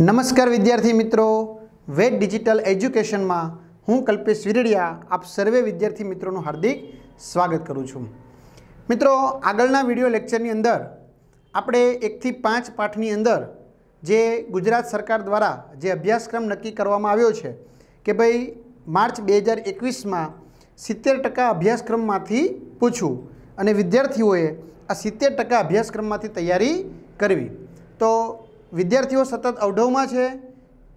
નમસ્કાર વિદ્યાર્થી મિત્રો વેદ ડિજિટલ એજ્યુકેશનમાં હું કલ્પેશ વિરડિયા આપ સર્વે વિદ્યાર્થી મિત્રોનું હાર્દિક સ્વાગત કરું છું મિત્રો આગળના વિડીયો લેક્ચરની અંદર આપણે એકથી પાંચ પાઠની અંદર જે ગુજરાત સરકાર દ્વારા જે અભ્યાસક્રમ નક્કી કરવામાં આવ્યો છે કે ભાઈ માર્ચ બે હજાર એકવીસમાં સિત્તેર ટકા અભ્યાસક્રમમાંથી પૂછવું અને વિદ્યાર્થીઓએ આ સિત્તેર ટકા અભ્યાસક્રમમાંથી તૈયારી કરવી તો વિદ્યાર્થીઓ સતત અવઢવમાં છે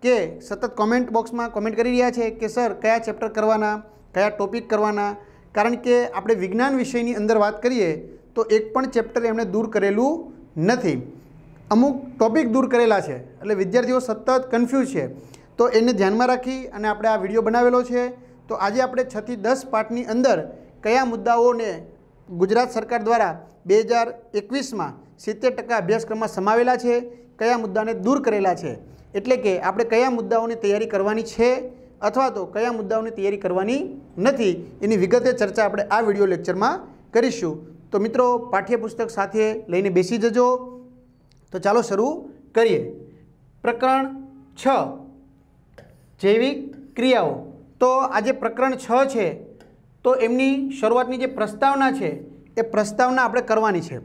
કે સતત કોમેન્ટ બોક્સમાં કોમેન્ટ કરી રહ્યા છે કે સર કયા ચેપ્ટર કરવાના કયા ટોપિક કરવાના કારણ કે આપણે વિજ્ઞાન વિષયની અંદર વાત કરીએ તો એક પણ ચેપ્ટર એમણે દૂર કરેલું નથી અમુક ટોપિક દૂર કરેલા છે એટલે વિદ્યાર્થીઓ સતત કન્ફ્યુઝ છે તો એને ધ્યાનમાં રાખી અને આપણે આ વિડીયો બનાવેલો છે તો આજે આપણે છથી દસ પાઠની અંદર કયા મુદ્દાઓને ગુજરાત સરકાર દ્વારા બે હજાર એકવીસમાં સિત્તેર ટકા અભ્યાસક્રમમાં સમાવેલા છે કયા મુદ્દાને દૂર કરેલા છે એટલે કે આપણે કયા મુદ્દાઓની તૈયારી કરવાની છે અથવા તો કયા મુદ્દાઓની તૈયારી કરવાની નથી એની વિગતે ચર્ચા આપણે આ વિડીયો લેક્ચરમાં કરીશું તો મિત્રો પાઠ્યપુસ્તક સાથે લઈને બેસી જજો તો ચાલો શરૂ કરીએ પ્રકરણ છ જૈવિક ક્રિયાઓ તો આજે પ્રકરણ છ છે તો એમની શરૂઆતની જે પ્રસ્તાવના છે એ પ્રસ્તાવના આપણે કરવાની છે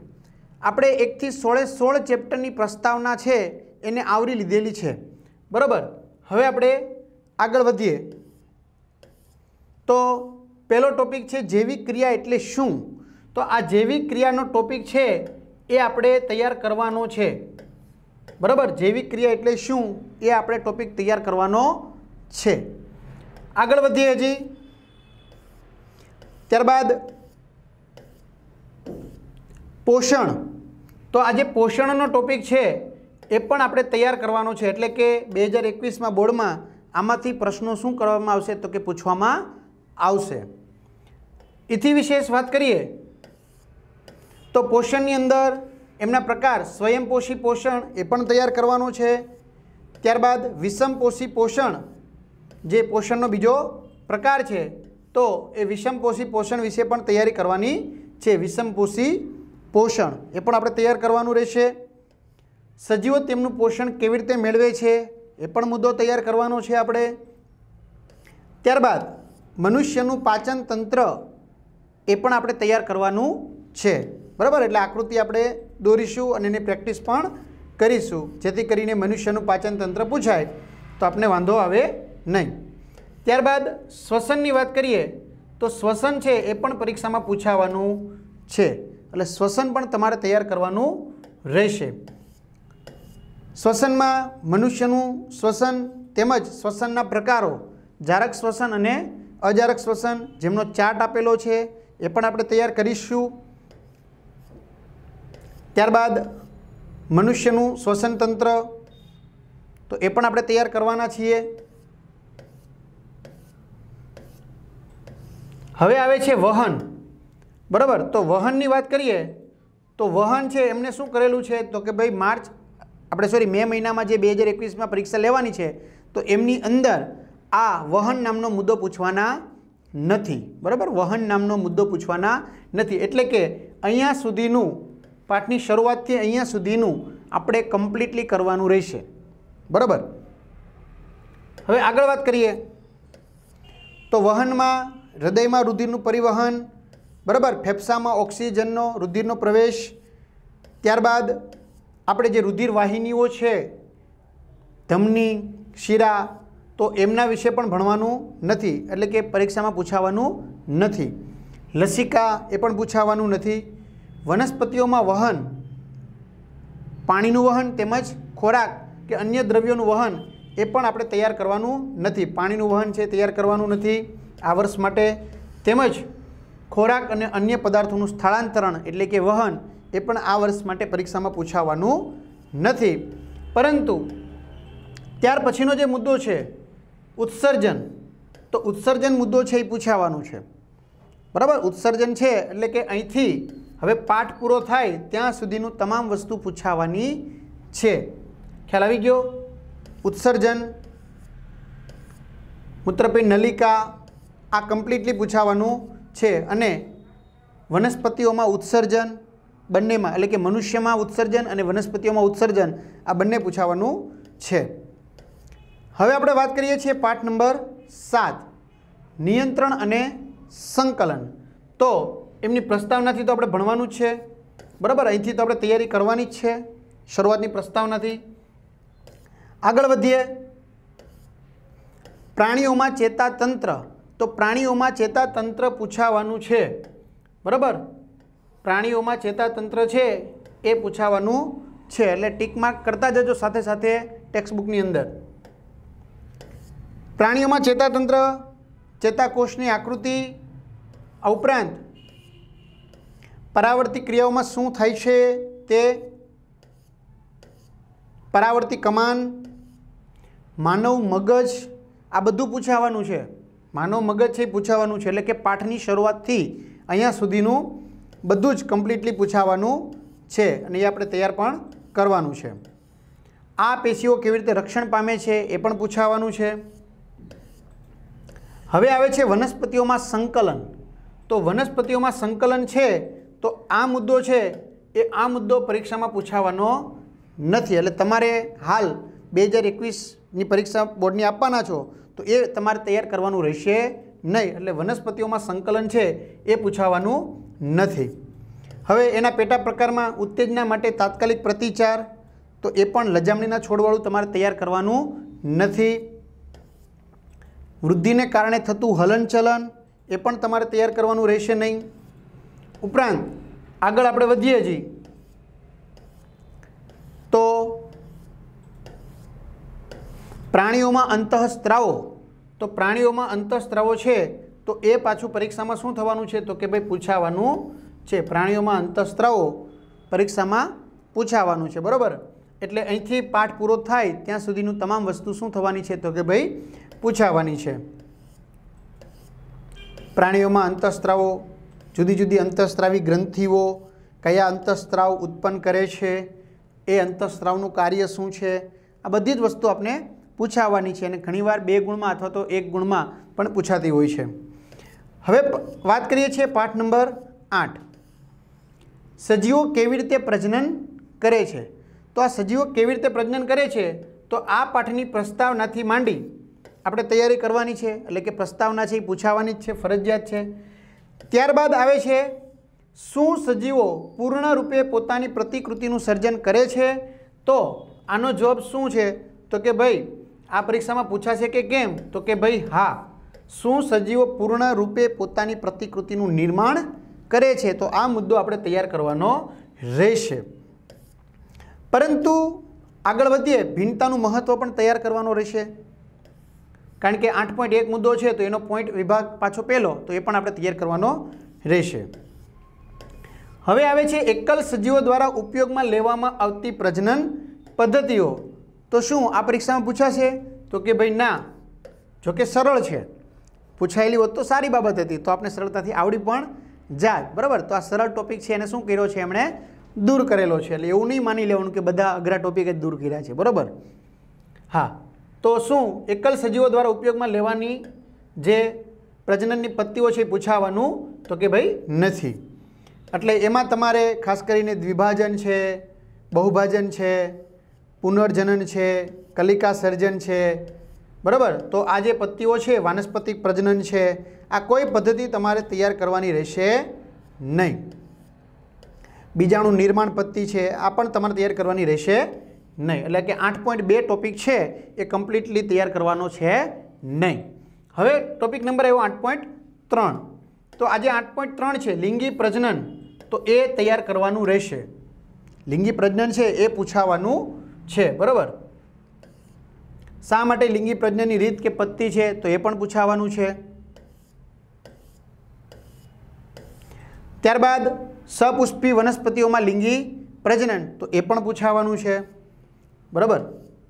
આપણે એકથી સોળે સોળ ચેપ્ટરની પ્રસ્તાવના છે એને આવરી લીધેલી છે બરાબર હવે આપણે આગળ વધીએ તો પહેલો ટોપિક છે જૈવિક ક્રિયા એટલે શું તો આ જૈવિક ક્રિયાનો ટોપિક છે એ આપણે તૈયાર કરવાનો છે બરાબર જૈવિક ક્રિયા એટલે શું એ આપણે ટોપિક તૈયાર કરવાનો છે આગળ વધીએ હજી ત્યારબાદ પોષણ તો આજે પોષણનો ટોપિક છે એ પણ આપણે તૈયાર કરવાનો છે એટલે કે બે હજાર એકવીસમાં બોર્ડમાં આમાંથી પ્રશ્નો શું કરવામાં આવશે તો કે પૂછવામાં આવશે એથી વિશેષ વાત કરીએ તો પોષણની અંદર એમના પ્રકાર સ્વયંપોષી પોષણ એ પણ તૈયાર કરવાનું છે ત્યારબાદ વિષમપોષી પોષણ જે પોષણનો બીજો પ્રકાર છે તો એ વિષમપોષી પોષણ વિશે પણ તૈયારી કરવાની છે વિષમપોષી પોષણ એ પણ આપણે તૈયાર કરવાનું રહેશે સજીવો તેમનું પોષણ કેવી રીતે મેળવે છે એ પણ મુદ્દો તૈયાર કરવાનો છે આપણે ત્યારબાદ મનુષ્યનું પાચન તંત્ર એ પણ આપણે તૈયાર કરવાનું છે બરાબર એટલે આકૃતિ આપણે દોરીશું અને એની પ્રેક્ટિસ પણ કરીશું જેથી કરીને મનુષ્યનું પાચન તંત્ર પૂછાય તો આપણે વાંધો આવે નહીં ત્યારબાદ શ્વસનની વાત કરીએ તો શ્વસન છે એ પણ પરીક્ષામાં પૂછાવાનું છે એટલે શ્વસન પણ તમારે તૈયાર કરવાનું રહેશે શ્વસનમાં મનુષ્યનું શ્વસન તેમજ શ્વસનના પ્રકારો જારક શ્વસન અને અજારક શ્વસન જેમનો ચાર્ટ આપેલો છે એ પણ આપણે તૈયાર કરીશું ત્યારબાદ મનુષ્યનું શ્વસન તંત્ર તો એ પણ આપણે તૈયાર કરવાના છીએ હવે આવે છે વહન બરાબર તો વહનની વાત કરીએ તો વહન છે એમને શું કરેલું છે તો કે ભાઈ માર્ચ આપણે સોરી મે મહિનામાં જે બે હજાર એકવીસમાં પરીક્ષા લેવાની છે તો એમની અંદર આ વહન નામનો મુદ્દો પૂછવાના નથી બરાબર વહન નામનો મુદ્દો પૂછવાના નથી એટલે કે અહીંયા સુધીનું પાઠની શરૂઆતથી અહીંયા સુધીનું આપણે કમ્પ્લીટલી કરવાનું રહેશે બરાબર હવે આગળ વાત કરીએ તો વહનમાં હૃદયમાં રુધિરનું પરિવહન બરાબર ફેફસામાં ઓક્સિજનનો રુધિરનો પ્રવેશ ત્યારબાદ આપણે જે રુધિર વાહિનીઓ છે ધમની શીરા તો એમના વિશે પણ ભણવાનું નથી એટલે કે પરીક્ષામાં પૂછાવાનું નથી લસિકા એ પણ પૂછાવાનું નથી વનસ્પતિઓમાં વહન પાણીનું વહન તેમજ ખોરાક કે અન્ય દ્રવ્યોનું વહન એ પણ આપણે તૈયાર કરવાનું નથી પાણીનું વહન છે તૈયાર કરવાનું નથી આ વર્ષ માટે તેમજ ખોરાક અને અન્ય પદાર્થોનું સ્થળાંતરણ એટલે કે વહન એ પણ આ વર્ષ માટે પરીક્ષામાં પૂછાવાનું નથી પરંતુ ત્યાર પછીનો જે મુદ્દો છે ઉત્સર્જન તો ઉત્સર્જન મુદ્દો છે એ પૂછાવાનું છે બરાબર ઉત્સર્જન છે એટલે કે અહીંથી હવે પાઠ પૂરો થાય ત્યાં સુધીનું તમામ વસ્તુ પૂછાવાની છે ખ્યાલ આવી ગયો ઉત્સર્જન મૂત્રપી નલિકા આ કમ્પ્લીટલી પૂછાવાનું છે અને વનસ્પતિઓમાં ઉત્સર્જન બંનેમાં એટલે કે મનુષ્યમાં ઉત્સર્જન અને વનસ્પતિઓમાં ઉત્સર્જન આ બંને પૂછાવાનું છે હવે આપણે વાત કરીએ છીએ પાઠ નંબર સાત નિયંત્રણ અને સંકલન તો એમની પ્રસ્તાવનાથી તો આપણે ભણવાનું છે બરાબર અહીંથી તો આપણે તૈયારી કરવાની જ છે શરૂઆતની પ્રસ્તાવનાથી આગળ વધીએ પ્રાણીઓમાં ચેતાતંત્ર તો પ્રાણીઓમાં ચેતાતંત્ર પૂછાવાનું છે બરાબર પ્રાણીઓમાં ચેતાતંત્ર છે એ પૂછાવાનું છે એટલે ટીક માર્ક કરતા જજો સાથે સાથે ટેક્સ્ટબુકની અંદર પ્રાણીઓમાં ચેતાતંત્ર ચેતાકોષની આકૃતિ આ ઉપરાંત પરાવર્તી ક્રિયાઓમાં શું થાય છે તે પરાવર્તી કમાન માનવ મગજ આ બધું પૂછાવાનું છે માનવ મગજ છે એ પૂછાવાનું છે એટલે કે પાઠની શરૂઆતથી અહીંયા સુધીનું બધું જ કમ્પ્લીટલી પૂછાવાનું છે અને એ આપણે તૈયાર પણ કરવાનું છે આ પેશીઓ કેવી રીતે રક્ષણ પામે છે એ પણ પૂછાવાનું છે હવે આવે છે વનસ્પતિઓમાં સંકલન તો વનસ્પતિઓમાં સંકલન છે તો આ મુદ્દો છે એ આ મુદ્દો પરીક્ષામાં પૂછાવાનો નથી એટલે તમારે હાલ બે હજાર એકવીસની પરીક્ષા બોર્ડની આપવાના છો તો એ તમારે તૈયાર કરવાનું રહેશે નહીં એટલે વનસ્પતિઓમાં સંકલન છે એ પૂછાવાનું નથી હવે એના પેટા પ્રકારમાં ઉત્તેજના માટે તાત્કાલિક પ્રતિચાર તો એ પણ લજામણીના છોડવાળું તમારે તૈયાર કરવાનું નથી વૃદ્ધિને કારણે થતું હલનચલન એ પણ તમારે તૈયાર કરવાનું રહેશે નહીં ઉપરાંત આગળ આપણે વધીએ છીએ પ્રાણીઓમાં અંતઃસ્ત્રાવો તો પ્રાણીઓમાં અંતઃસ્ત્રાવો છે તો એ પાછું પરીક્ષામાં શું થવાનું છે તો કે ભાઈ પૂછાવાનું છે પ્રાણીઓમાં અંતઃસ્ત્રાવો પરીક્ષામાં પૂછાવાનું છે બરાબર એટલે અહીંથી પાઠ પૂરો થાય ત્યાં સુધીનું તમામ વસ્તુ શું થવાની છે તો કે ભાઈ પૂછાવાની છે પ્રાણીઓમાં અંતઃસ્ત્રાવો જુદી જુદી અંતઃસ્ત્રાવી ગ્રંથિઓ કયા અંતઃસ્ત્રાવ ઉત્પન્ન કરે છે એ અંતઃસ્ત્રાવનું કાર્ય શું છે આ બધી જ વસ્તુ આપણે પૂછાવાની છે અને ઘણીવાર બે ગુણમાં અથવા તો એક ગુણમાં પણ પૂછાતી હોય છે હવે વાત કરીએ છીએ પાઠ નંબર આઠ સજીવો કેવી રીતે પ્રજનન કરે છે તો આ સજીવો કેવી રીતે પ્રજનન કરે છે તો આ પાઠની પ્રસ્તાવનાથી માંડી આપણે તૈયારી કરવાની છે એટલે કે પ્રસ્તાવના છે એ પૂછાવાની જ છે ફરજિયાત છે ત્યારબાદ આવે છે શું સજીવો પૂર્ણરૂપે પોતાની પ્રતિકૃતિનું સર્જન કરે છે તો આનો જવાબ શું છે તો કે ભાઈ આ પરીક્ષામાં પૂછાશે કે કેમ તો કે ભાઈ હા શું સજીવો પૂર્ણ રૂપે પોતાની પ્રતિકૃતિનું નિર્માણ કરે છે તો આ મુદ્દો આપણે તૈયાર કરવાનો રહેશે પરંતુ આગળ વધીએ ભિન્નતાનું મહત્ત્વ પણ તૈયાર કરવાનો રહેશે કારણ કે આઠ પોઈન્ટ એક મુદ્દો છે તો એનો પોઈન્ટ વિભાગ પાછો પહેલો તો એ પણ આપણે તૈયાર કરવાનો રહેશે હવે આવે છે એકલ સજીવો દ્વારા ઉપયોગમાં લેવામાં આવતી પ્રજનન પદ્ધતિઓ તો શું આ પરીક્ષામાં પૂછાશે તો કે ભાઈ ના જોકે સરળ છે પૂછાયેલી હોત તો સારી બાબત હતી તો આપણે સરળતાથી આવડી પણ જાય બરાબર તો આ સરળ ટોપિક છે એને શું કર્યો છે એમણે દૂર કરેલો છે એટલે એવું નહીં માની લેવાનું કે બધા અઘરા ટોપિક જ દૂર કર્યા છે બરાબર હા તો શું એકલ સજીવો દ્વારા ઉપયોગમાં લેવાની જે પ્રજનનની પત્તીઓ છે એ પૂછાવાનું તો કે ભાઈ નથી એટલે એમાં તમારે ખાસ કરીને દ્વિભાજન છે બહુભાજન છે પુનર્જનન છે કલિકા સર્જન છે બરાબર તો આ જે પત્તીઓ છે વાનસ્પતિક પ્રજનન છે આ કોઈ પદ્ધતિ તમારે તૈયાર કરવાની રહેશે નહીં બીજાણું નિર્માણ પત્તી છે આ પણ તમારે તૈયાર કરવાની રહેશે નહીં એટલે કે આઠ પોઈન્ટ બે ટોપિક છે એ કમ્પ્લીટલી તૈયાર કરવાનો છે નહીં હવે ટોપિક નંબર એવો આઠ પોઈન્ટ ત્રણ તો આજે આઠ પોઈન્ટ ત્રણ છે લિંગી પ્રજનન તો એ તૈયાર કરવાનું રહેશે લિંગી પ્રજનન છે એ પૂછાવાનું છે બરાબર શા માટે લિંગી પ્રજ્ઞાની રીત કે પત્તિ છે તો એ પણ પૂછાવાનું છે ત્યારબાદ સપુષ્પી વનસ્પતિઓમાં લિંગી પ્રજનન તો એ પણ પૂછાવાનું છે બરાબર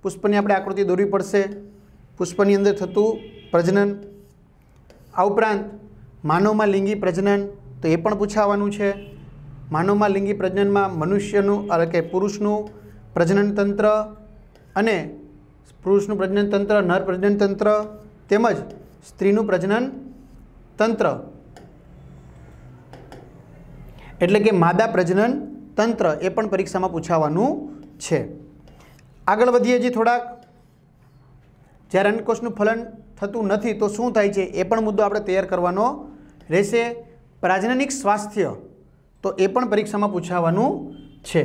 પુષ્પની આપણે આકૃતિ દોરવી પડશે પુષ્પની અંદર થતું પ્રજનન આ ઉપરાંત માનવમાં લિંગી પ્રજનન તો એ પણ પૂછાવાનું છે માનવમાં લિંગી પ્રજનનમાં મનુષ્યનું એટલે કે પુરુષનું પ્રજનનતંત્ર અને પુરુષનું પ્રજનનતંત્ર નર પ્રજનનતંત્ર તેમજ સ્ત્રીનું પ્રજનન તંત્ર એટલે કે માદા પ્રજનન તંત્ર એ પણ પરીક્ષામાં પૂછાવાનું છે આગળ વધીએ જે થોડાક જ્યારે અંડકોષનું ફલન થતું નથી તો શું થાય છે એ પણ મુદ્દો આપણે તૈયાર કરવાનો રહેશે પ્રાજનનિક સ્વાસ્થ્ય તો એ પણ પરીક્ષામાં પૂછાવાનું છે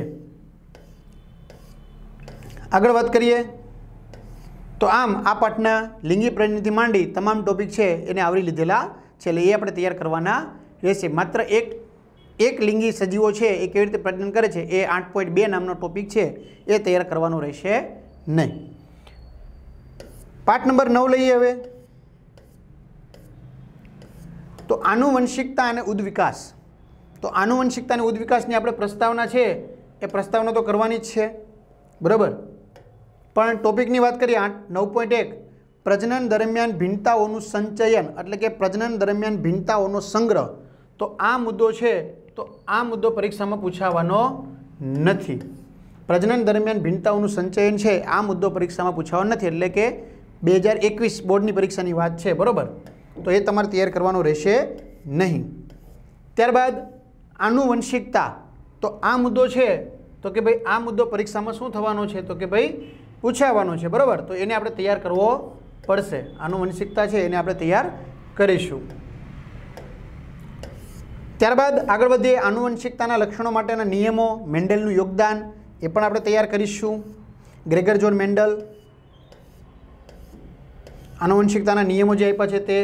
આગળ વાત કરીએ તો આમ આ પાઠના લિંગી પ્રતિનિધિ માંડી તમામ ટોપિક છે એને આવરી લીધેલા છે એટલે એ આપણે તૈયાર કરવાના રહેશે માત્ર એક એક લિંગી સજીવો છે એ કેવી રીતે પ્રજનન કરે છે એ આઠ પોઈન્ટ બે નામનો ટોપિક છે એ તૈયાર કરવાનો રહેશે નહીં પાઠ નંબર નવ લઈએ હવે તો આનુવંશિકતા અને ઉદ્વિકાસ તો આનુવંશિકતા અને ઉદ્વિકાસની આપણે પ્રસ્તાવના છે એ પ્રસ્તાવના તો કરવાની જ છે બરાબર પણ ટોપિકની વાત કરીએ આઠ નવ પોઈન્ટ એક પ્રજનન દરમિયાન ભિન્નતાઓનું સંચયન એટલે કે પ્રજનન દરમિયાન ભિન્નતાઓનો સંગ્રહ તો આ મુદ્દો છે તો આ મુદ્દો પરીક્ષામાં પૂછાવાનો નથી પ્રજનન દરમિયાન ભિન્નતાઓનું સંચયન છે આ મુદ્દો પરીક્ષામાં પૂછાવાનો નથી એટલે કે બે હજાર એકવીસ બોર્ડની પરીક્ષાની વાત છે બરાબર તો એ તમારે તૈયાર કરવાનો રહેશે નહીં ત્યારબાદ આનુવંશિકતા તો આ મુદ્દો છે તો કે ભાઈ આ મુદ્દો પરીક્ષામાં શું થવાનો છે તો કે ભાઈ પૂછાવાનો છે બરાબર તો એને આપણે તૈયાર કરવો પડશે આનુવંશિકતા છે એને આપણે તૈયાર કરીશું ત્યારબાદ આગળ વધીએ આનુવંશિકતાના લક્ષણો માટેના નિયમો મેન્ડલનું યોગદાન એ પણ આપણે તૈયાર કરીશું ગ્રેગર જોન મેન્ડલ આનુવંશિકતાના નિયમો જે આપ્યા છે તે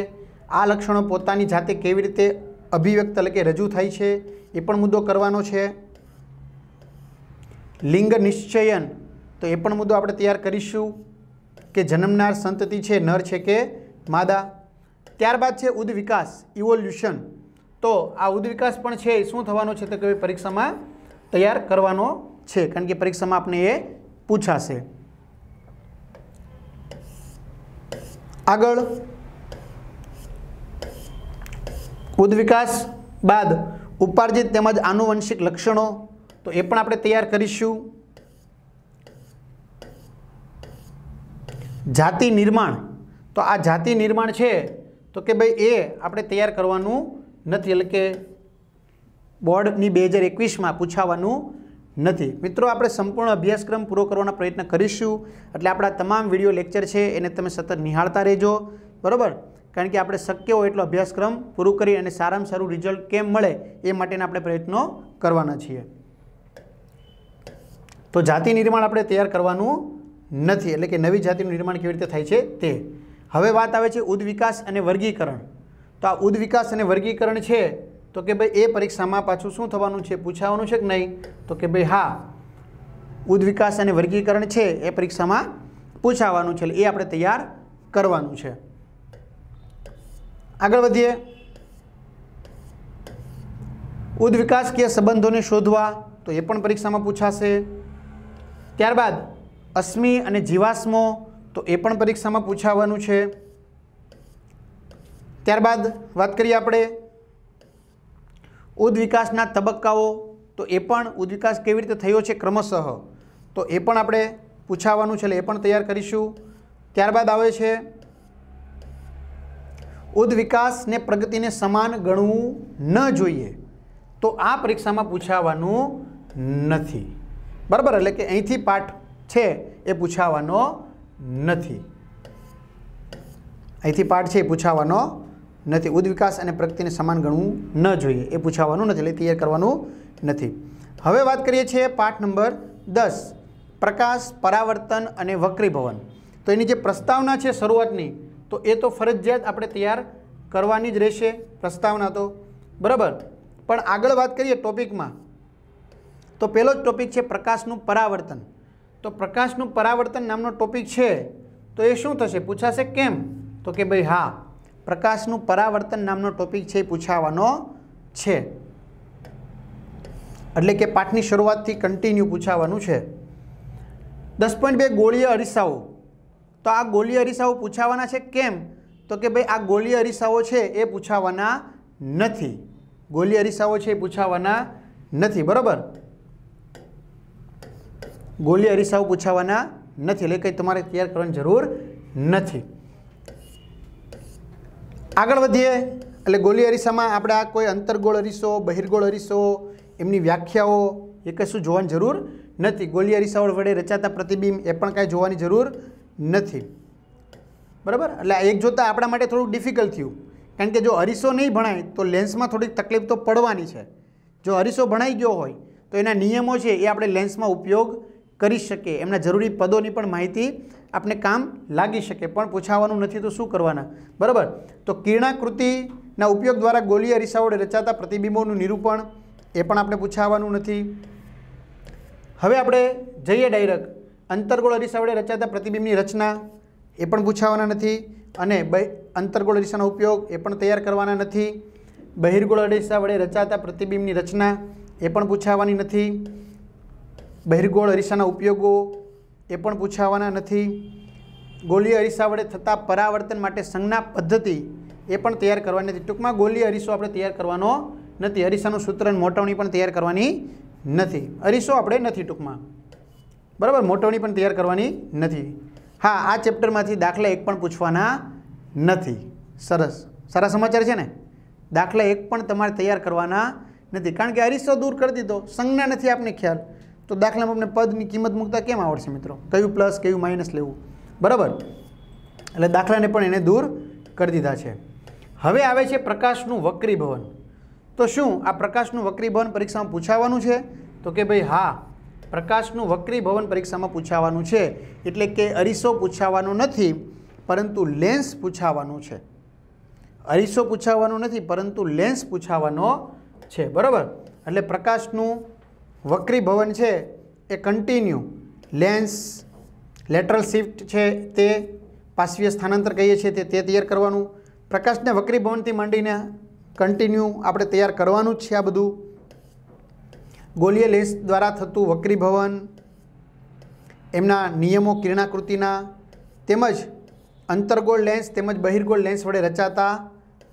આ લક્ષણો પોતાની જાતે કેવી રીતે અભિવ્યક્ત એટલે કે રજૂ થાય છે એ પણ મુદ્દો કરવાનો છે લિંગ નિશ્ચયન તો એ પણ મુદ્દો આપણે તૈયાર કરીશું કે જન્મનાર સંતતિ છે નર છે કે માદા ત્યારબાદ છે ઉદ વિકાસ ઇવોલ્યુશન તો આ ઉદ પણ છે શું થવાનો છે તો કે પરીક્ષામાં તૈયાર કરવાનો છે કારણ કે પરીક્ષામાં આપણે એ પૂછાશે આગળ ઉદ વિકાસ બાદ ઉપાર્જિત તેમજ આનુવંશિક લક્ષણો તો એ પણ આપણે તૈયાર કરીશું જાતિ નિર્માણ તો આ જાતિ નિર્માણ છે તો કે ભાઈ એ આપણે તૈયાર કરવાનું નથી એટલે કે બોર્ડની બે હજાર એકવીસમાં પૂછાવાનું નથી મિત્રો આપણે સંપૂર્ણ અભ્યાસક્રમ પૂરો કરવાનો પ્રયત્ન કરીશું એટલે આપણા તમામ વિડીયો લેક્ચર છે એને તમે સતત નિહાળતા રહેજો બરાબર કારણ કે આપણે શક્ય હોય એટલો અભ્યાસક્રમ પૂરું કરી અને સારામાં સારું રિઝલ્ટ કેમ મળે એ માટેના આપણે પ્રયત્નો કરવાના છીએ તો જાતિ નિર્માણ આપણે તૈયાર કરવાનું નથી એટલે કે નવી જાતિનું નિર્માણ કેવી રીતે થાય છે તે હવે વાત આવે છે ઉદ્વિકાસ અને વર્ગીકરણ તો આ ઉદ્વિકાસ અને વર્ગીકરણ છે તો કે ભાઈ એ પરીક્ષામાં પાછું શું થવાનું છે પૂછાવાનું છે કે નહીં તો કે ભાઈ હા ઉદ્વિકાસ અને વર્ગીકરણ છે એ પરીક્ષામાં પૂછાવાનું છે એ આપણે તૈયાર કરવાનું છે આગળ વધીએ ઉદ્વિકાસકીય સંબંધોને શોધવા તો એ પણ પરીક્ષામાં પૂછાશે ત્યારબાદ અશ્મિ અને જીવાશ્મો તો એ પણ પરીક્ષામાં પૂછાવાનું છે ત્યારબાદ વાત કરીએ આપણે ઉદ્વિકાસના તબક્કાઓ તો એ પણ ઉદ્વિકાસ કેવી રીતે થયો છે ક્રમશઃ તો એ પણ આપણે પૂછાવાનું છે એટલે એ પણ તૈયાર કરીશું ત્યારબાદ આવે છે ઉદ્વિકાસને પ્રગતિને સમાન ગણવું ન જોઈએ તો આ પરીક્ષામાં પૂછાવાનું નથી બરાબર એટલે કે અહીંથી પાઠ છે એ પૂછાવાનો નથી અહીંથી પાઠ છે એ પૂછાવાનો નથી ઉદ્વિકાસ અને પ્રગતિને સમાન ગણવું ન જોઈએ એ પૂછાવાનું નથી એટલે તૈયાર કરવાનું નથી હવે વાત કરીએ છીએ પાઠ નંબર દસ પ્રકાશ પરાવર્તન અને વક્રીભવન તો એની જે પ્રસ્તાવના છે શરૂઆતની તો એ તો ફરજિયાત આપણે તૈયાર કરવાની જ રહેશે પ્રસ્તાવના તો બરાબર પણ આગળ વાત કરીએ ટોપિકમાં તો પહેલો જ ટોપિક છે પ્રકાશનું પરાવર્તન તો પ્રકાશનું પરાવર્તન નામનો ટોપિક છે તો એ શું થશે પૂછાશે કેમ તો કે ભાઈ હા પ્રકાશનું પરાવર્તન નામનો ટોપિક છે એ પૂછાવાનો છે એટલે કે પાઠની શરૂઆતથી કન્ટિન્યુ પૂછાવાનું છે દસ પોઈન્ટ બે ગોળીય અરીસાઓ તો આ ગોળીય અરીસાઓ પૂછાવાના છે કેમ તો કે ભાઈ આ ગોળીય અરીસાઓ છે એ પૂછાવાના નથી ગોળીય અરીસાઓ છે એ પૂછાવાના નથી બરાબર ગોલી અરીસાઓ પૂછાવાના નથી એટલે કંઈ તમારે તૈયાર કરવાની જરૂર નથી આગળ વધીએ એટલે ગોલી અરીસામાં આપણે આ કોઈ અંતરગોળ અરીસો બહિર્ગોળ અરીસો એમની વ્યાખ્યાઓ એ કશું જોવાની જરૂર નથી ગોલી અરીસાઓ વડે રચાતા પ્રતિબિંબ એ પણ કાંઈ જોવાની જરૂર નથી બરાબર એટલે એક જોતાં આપણા માટે થોડુંક ડિફિકલ્ટ થયું કારણ કે જો અરીસો નહીં ભણાય તો લેન્સમાં થોડીક તકલીફ તો પડવાની છે જો અરીસો ભણાઈ ગયો હોય તો એના નિયમો છે એ આપણે લેન્સમાં ઉપયોગ કરી શકે એમના જરૂરી પદોની પણ માહિતી આપણે કામ લાગી શકે પણ પૂછાવાનું નથી તો શું કરવાના બરાબર તો કિરણાકૃતિના ઉપયોગ દ્વારા ગોલીય અરીસાઓડે રચાતા પ્રતિબિંબોનું નિરૂપણ એ પણ આપણે પૂછાવવાનું નથી હવે આપણે જઈએ ડાયરેક્ટ અંતર્ગોળ અરીસાઓડે રચાતા પ્રતિબિંબની રચના એ પણ પૂછાવાના નથી અને અંતરગોળ અરીસાનો ઉપયોગ એ પણ તૈયાર કરવાના નથી બહિર્ગોળ અરીસા વડે રચાતા પ્રતિબિંબની રચના એ પણ પૂછાવાની નથી બહેરગોળ અરીસાના ઉપયોગો એ પણ પૂછાવાના નથી ગોલી અરીસા વડે થતાં પરાવર્તન માટે સંજ્ઞા પદ્ધતિ એ પણ તૈયાર કરવાની નથી ટૂંકમાં ગોલી અરીસો આપણે તૈયાર કરવાનો નથી અરીસાનું સૂત્ર મોટવણી પણ તૈયાર કરવાની નથી અરીસો આપણે નથી ટૂંકમાં બરાબર મોટવણી પણ તૈયાર કરવાની નથી હા આ ચેપ્ટરમાંથી દાખલા એક પણ પૂછવાના નથી સરસ સારા સમાચાર છે ને દાખલા એક પણ તમારે તૈયાર કરવાના નથી કારણ કે અરીસો દૂર કરી દીધો સંજ્ઞા નથી આપને ખ્યાલ તો દાખલામાં આપણે પદની કિંમત મૂકતા કેમ આવડશે મિત્રો કયું પ્લસ કયું માઇનસ લેવું બરાબર એટલે દાખલાને પણ એને દૂર કરી દીધા છે હવે આવે છે પ્રકાશનું વક્રીભવન તો શું આ પ્રકાશનું વક્રીભવન પરીક્ષામાં પૂછાવાનું છે તો કે ભાઈ હા પ્રકાશનું વક્રીભવન પરીક્ષામાં પૂછાવાનું છે એટલે કે અરીસો પૂછાવાનું નથી પરંતુ લેન્સ પૂછાવાનું છે અરીસો પૂછાવાનો નથી પરંતુ લેન્સ પૂછાવાનો છે બરાબર એટલે પ્રકાશનું વક્રી ભવન છે એ કન્ટિન્યુ લેન્સ લેટરલ શિફ્ટ છે તે પાશ્વીય સ્થાનાંતર કહીએ છીએ તે તે તૈયાર કરવાનું પ્રકાશને વક્રી ભવનથી માંડીને કન્ટિન્યુ આપણે તૈયાર કરવાનું જ છે આ બધું ગોલીય લેન્સ દ્વારા થતું વક્રી ભવન એમના નિયમો કિરણાકૃતિના તેમજ અંતરગોળ લેન્સ તેમજ બહિર્ગોળ લેન્સ વડે રચાતા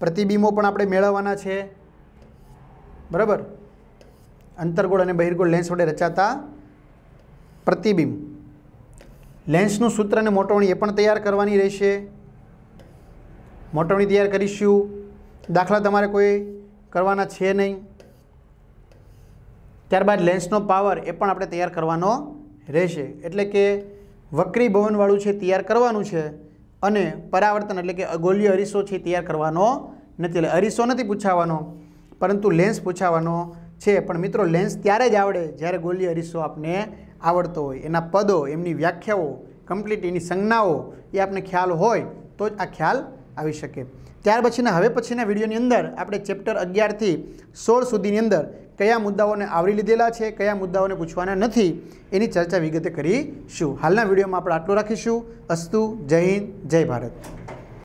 પ્રતિબિંબો પણ આપણે મેળવવાના છે બરાબર અંતર્ગોળ અને બહિર્ગોળ લેન્સ વડે રચાતા પ્રતિબિંબ લેન્સનું સૂત્ર અને મોટવણી એ પણ તૈયાર કરવાની રહેશે મોટવણી તૈયાર કરીશું દાખલા તમારે કોઈ કરવાના છે નહીં ત્યારબાદ લેન્સનો પાવર એ પણ આપણે તૈયાર કરવાનો રહેશે એટલે કે વક્રી ભવનવાળું છે તૈયાર કરવાનું છે અને પરાવર્તન એટલે કે અગોલ્ય અરીસો છે તૈયાર કરવાનો નથી એટલે અરીસો નથી પૂછાવાનો પરંતુ લેન્સ પૂછાવાનો છે પણ મિત્રો લેન્સ ત્યારે જ આવડે જ્યારે ગોલી અરીસો આપને આવડતો હોય એના પદો એમની વ્યાખ્યાઓ કમ્પ્લીટ એની સંજ્ઞાઓ એ આપને ખ્યાલ હોય તો જ આ ખ્યાલ આવી શકે ત્યાર પછીના હવે પછીના વિડીયોની અંદર આપણે ચેપ્ટર અગિયારથી સોળ સુધીની અંદર કયા મુદ્દાઓને આવરી લીધેલા છે કયા મુદ્દાઓને પૂછવાના નથી એની ચર્ચા વિગતે કરીશું હાલના વિડીયોમાં આપણે આટલું રાખીશું અસ્તુ જય હિન્દ જય ભારત